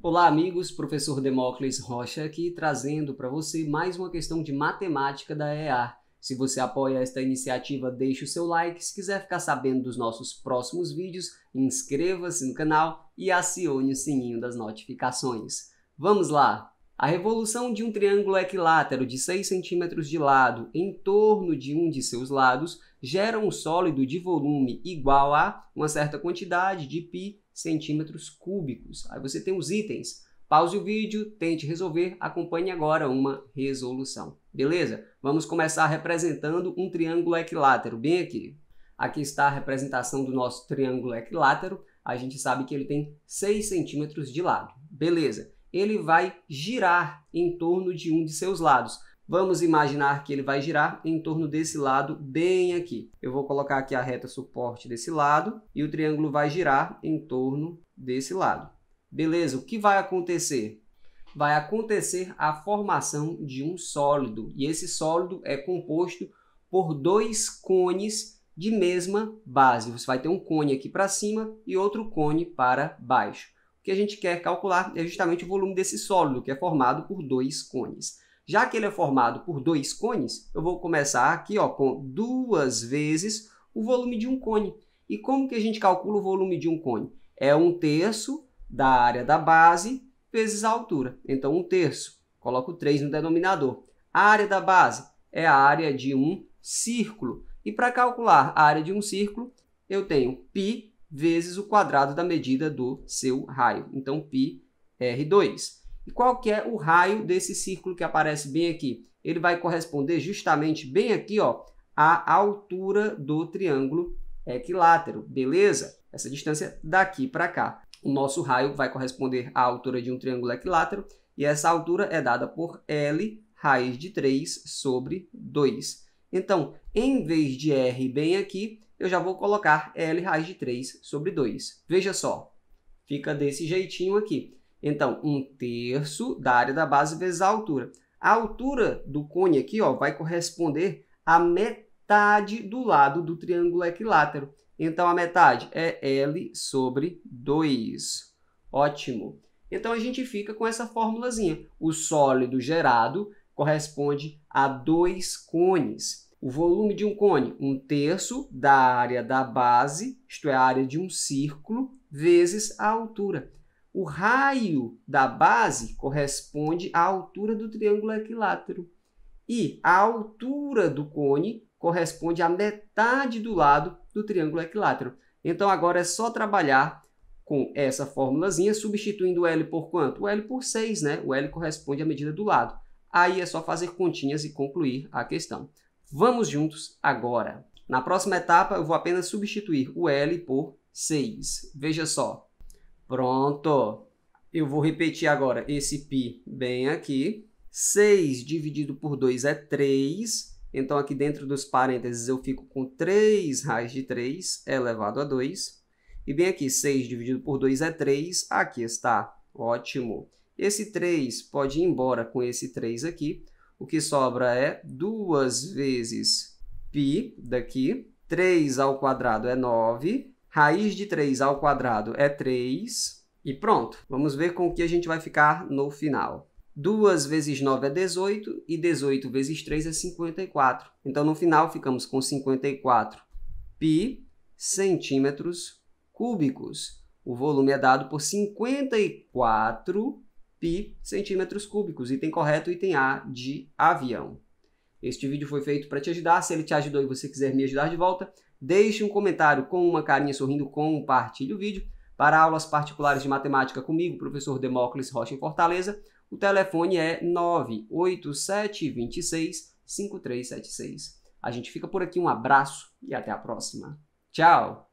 Olá, amigos, professor Demócles Rocha aqui trazendo para você mais uma questão de matemática da EA. Se você apoia esta iniciativa, deixe o seu like. Se quiser ficar sabendo dos nossos próximos vídeos, inscreva-se no canal e acione o sininho das notificações. Vamos lá! A revolução de um triângulo equilátero de 6 cm de lado em torno de um de seus lados gera um sólido de volume igual a uma certa quantidade de π centímetros cúbicos. Aí você tem os itens. Pause o vídeo, tente resolver, acompanhe agora uma resolução. Beleza? Vamos começar representando um triângulo equilátero, bem aqui. Aqui está a representação do nosso triângulo equilátero. A gente sabe que ele tem 6 centímetros de lado. Beleza ele vai girar em torno de um de seus lados. Vamos imaginar que ele vai girar em torno desse lado bem aqui. Eu vou colocar aqui a reta suporte desse lado e o triângulo vai girar em torno desse lado. Beleza, o que vai acontecer? Vai acontecer a formação de um sólido e esse sólido é composto por dois cones de mesma base. Você vai ter um cone aqui para cima e outro cone para baixo que a gente quer calcular é justamente o volume desse sólido, que é formado por dois cones. Já que ele é formado por dois cones, eu vou começar aqui ó, com duas vezes o volume de um cone. E como que a gente calcula o volume de um cone? É um terço da área da base vezes a altura. Então, um terço. Coloco 3 no denominador. A área da base é a área de um círculo. E para calcular a área de um círculo, eu tenho π vezes o quadrado da medida do seu raio. Então, π R2. E qual que é o raio desse círculo que aparece bem aqui? Ele vai corresponder justamente bem aqui, ó, à altura do triângulo equilátero, beleza? Essa distância daqui para cá. O nosso raio vai corresponder à altura de um triângulo equilátero e essa altura é dada por L raiz de 3 sobre 2. Então, em vez de R bem aqui, eu já vou colocar L raiz de 3 sobre 2. Veja só, fica desse jeitinho aqui. Então, 1 um terço da área da base vezes a altura. A altura do cone aqui ó, vai corresponder à metade do lado do triângulo equilátero. Então, a metade é L sobre 2. Ótimo! Então, a gente fica com essa formulazinha. O sólido gerado corresponde a dois cones. O volume de um cone, um terço da área da base, isto é, a área de um círculo, vezes a altura. O raio da base corresponde à altura do triângulo equilátero. E a altura do cone corresponde à metade do lado do triângulo equilátero. Então, agora é só trabalhar com essa formulazinha, substituindo o L por quanto? O L por 6, né? O L corresponde à medida do lado. Aí é só fazer continhas e concluir a questão. Vamos juntos agora. Na próxima etapa, eu vou apenas substituir o L por 6. Veja só. Pronto. Eu vou repetir agora esse π bem aqui. 6 dividido por 2 é 3. Então, aqui dentro dos parênteses, eu fico com 3 raiz de 3 elevado a 2. E bem aqui, 6 dividido por 2 é 3. Aqui está. Ótimo. Esse 3 pode ir embora com esse 3 aqui o que sobra é 2 vezes π daqui. 3 ao quadrado é 9. Raiz de 3 ao quadrado é 3. E pronto. Vamos ver com o que a gente vai ficar no final. 2 vezes 9 é 18 e 18 vezes 3 é 54. Então, no final, ficamos com 54 pi centímetros cúbicos. O volume é dado por 54 pi centímetros cúbicos. Item correto, item A de avião. Este vídeo foi feito para te ajudar. Se ele te ajudou e você quiser me ajudar de volta, deixe um comentário com uma carinha sorrindo, compartilhe o vídeo. Para aulas particulares de matemática comigo, professor Demócles Rocha em Fortaleza, o telefone é 98726 5376. A gente fica por aqui, um abraço e até a próxima. Tchau!